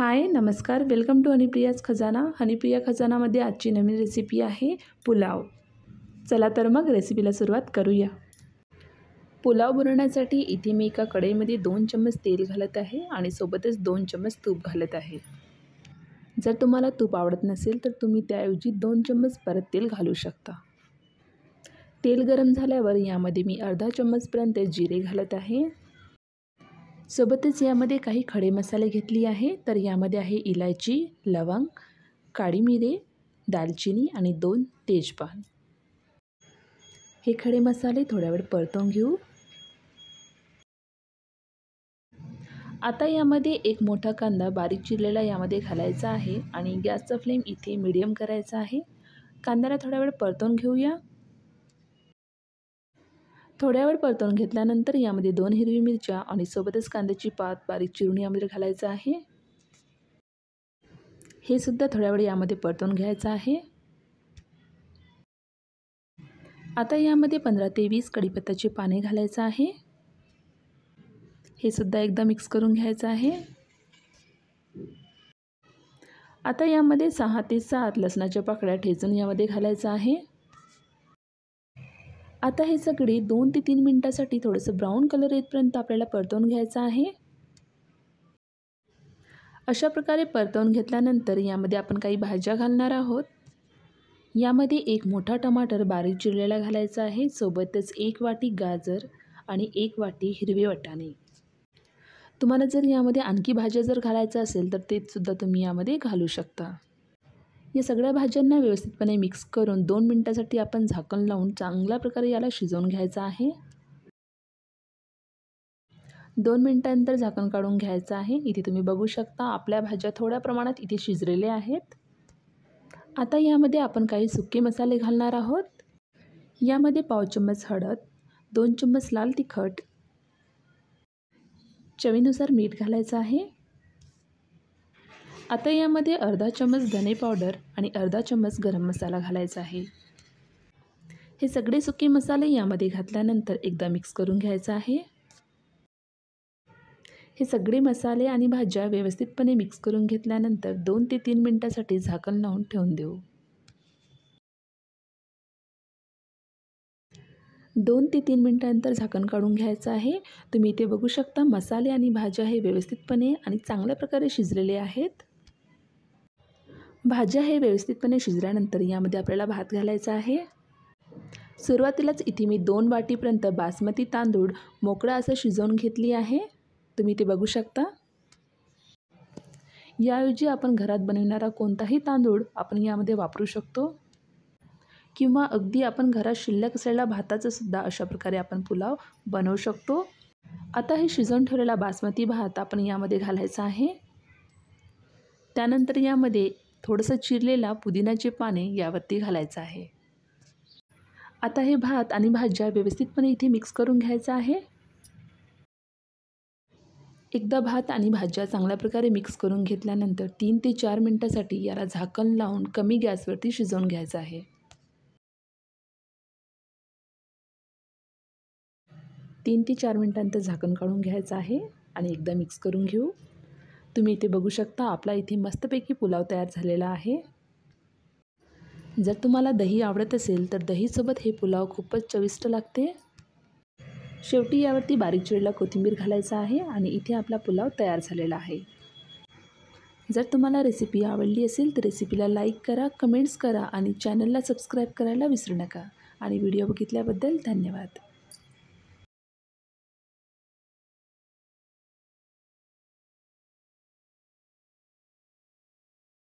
हाय नमस्कार welcome to हनीप्रियाज खजाना हनीप्रिया खजानामध्ये आजची नवीन रेसिपी आहे पुलाव चला तर मग रेसिपीला सुरुवात करूया पुलाव बनवण्यासाठी इथे मी एका कढईमध्ये दोन चम्मच तेल घालत आहे आणि सोबतच दोन चम्मच तूप घालत आहे जर तुम्हाला तूप आवडत नसेल तर तुम्ही त्याऐवजी दोन चम्मच परत तेल घालू शकता तेल गरम झाल्यावर यामध्ये मी अर्धा चम्मचपर्यंत जिरे घालत आहे सोबतच यामध्ये काही खडे मसाले घेतली आहे तर यामध्ये आहे इलायची लवंग काळी मिरे दालचिनी आणि दोन तेजपान हे खडे मसाले थोड्या वेळ परतवून घेऊ आता यामध्ये एक मोठा कांदा बारीक चिरलेला यामध्ये घालायचा आहे आणि गॅसचा फ्लेम इथे मिडियम करायचा आहे कांद्याला थोडा वेळ परतवून घेऊया थोड्या वेळ परतवून घेतल्यानंतर यामध्ये दोन हिरवी मिरच्या आणि सोबतच कांद्याची पात बारीक चिरून यामध्ये घालायचं आहे हे सुद्धा थोड्या वेळ यामध्ये परतवून घ्यायचं आहे आता यामध्ये पंधरा ते वीस कडीपत्ताचे पाने घालायचं आहे हे सुद्धा एकदा मिक्स करून घ्यायचं आहे आता यामध्ये सहा ते सात लसणाच्या पाकळ्या ठेचून यामध्ये घालायचं आहे आता हे सगळे दोन ते तीन मिनटासाठी थोडंसं ब्राऊन कलर येतपर्यंत आपल्याला परतवून घ्यायचं आहे अशा प्रकारे परतवून घेतल्यानंतर यामध्ये आपण काही भाज्या घालणार आहोत यामध्ये एक मोठा टमाटर बारीक चिरलेला घालायचा आहे सोबतच एक वाटी गाजर आणि एक वाटी हिरवे वटाणे तुम्हाला जर यामध्ये आणखी भाज्या जर घालायचं असेल तर तेसुद्धा तुम्ही यामध्ये घालू शकता या सगळ्या भाज्यांना व्यवस्थितपणे मिक्स करून दोन मिनटासाठी आपण झाकण लावून चांगल्या प्रकारे याला शिजवून घ्यायचं आहे दोन मिनटानंतर झाकण काढून घ्यायचं आहे इथे तुम्ही बघू शकता आपल्या भाज्या थोड्या प्रमाणात इथे शिजलेल्या आहेत आता यामध्ये आपण काही सुके मसाले घालणार आहोत यामध्ये पाव चम्मच हळद दोन चम्मच लाल तिखट चवीनुसार मीठ घालायचं आहे आता यामध्ये अर्धा चमच धने पावडर आणि अर्धा चमच गरम मसाला घालायचा आहे हे सगळे सुके मसाले यामध्ये घातल्यानंतर एकदा मिक्स करून घ्यायचं आहे हे सगळे मसाले आणि भाज्या व्यवस्थितपणे मिक्स करून घेतल्यानंतर दोन ते तीन मिनटासाठी झाकण लावून ठेवून देऊ दोन ते तीन मिनटानंतर झाकण काढून घ्यायचं आहे तुम्ही इथे बघू शकता मसाले आणि भाज्या हे व्यवस्थितपणे आणि चांगल्या प्रकारे शिजलेले आहेत भाज्या हे व्यवस्थितपणे शिजल्यानंतर यामध्ये आपल्याला भात घालायचा आहे सुरुवातीलाच इथे मी दोन वाटीपर्यंत बासमती तांदूळ मोकळा असं शिजवून घेतली आहे तुम्ही ते बघू शकता याऐवजी आपण घरात बनविणारा कोणताही तांदूळ आपण यामध्ये वापरू शकतो किंवा अगदी आपण घरात शिल्लक असलेल्या भाताचंसुद्धा सुद्धा अशा प्रकारे आपण पुलाव बनवू शकतो आता हे शिजवून ठेवलेला बासमती भात आपण यामध्ये घालायचा आहे त्यानंतर यामध्ये थोडंसं चिरलेला पुदिनाचे पाने यावरती घालायचं आहे आता हे भात आणि भाज्या व्यवस्थितपणे इथे मिक्स करून घ्यायचं आहे एकदा भात आणि भाज्या चांगल्या प्रकारे मिक्स करून घेतल्यानंतर तीन ते चार मिनटासाठी याला झाकण लावून कमी गॅसवरती शिजवून घ्यायचं आहे तीन ते चार मिनटांत झाकण काढून घ्यायचं आहे आणि एकदा मिक्स करून घेऊ तुम्ही इथे बघू शकता आपला इथे मस्तपैकी पुलाव तयार झालेला आहे जर तुम्हाला दही आवडत असेल तर दहीसोबत हे पुलाव खूपच चविष्ट लागते शेवटी यावरती बारीक चिडला कोथिंबीर घालायचा आहे आणि इथे आपला पुलाव तयार झालेला आहे जर तुम्हाला रेसिपी आवडली असेल तर रेसिपीला लाईक करा कमेंट्स करा आणि चॅनलला सबस्क्राईब करायला विसरू नका आणि व्हिडिओ बघितल्याबद्दल धन्यवाद